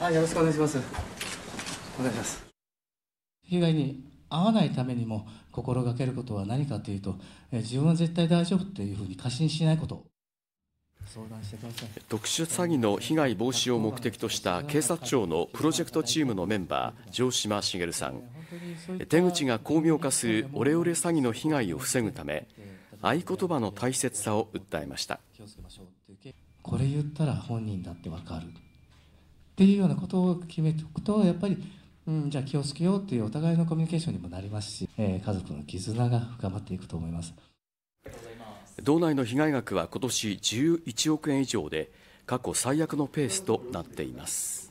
あよろしくお願いしますお願いします被害に遭わないためにも心がけることは何かというと、え自分は絶対大丈夫っていうふうに過信しないこと相談してください特殊詐欺の被害防止を目的とした警察庁のプロジェクトチームのメンバー城島茂さん手口が巧妙化するオレオレ詐欺の被害を防ぐため合言葉の大切さを訴えましたこれ言ったら本人だってわかるっていうようなことを決めておくとやっぱり、うん、じゃあ気をつけようっていうお互いのコミュニケーションにもなりますし、えー、家族の絆が深まっていくと思います道内の被害額は今年11億円以上で過去最悪のペースとなっています。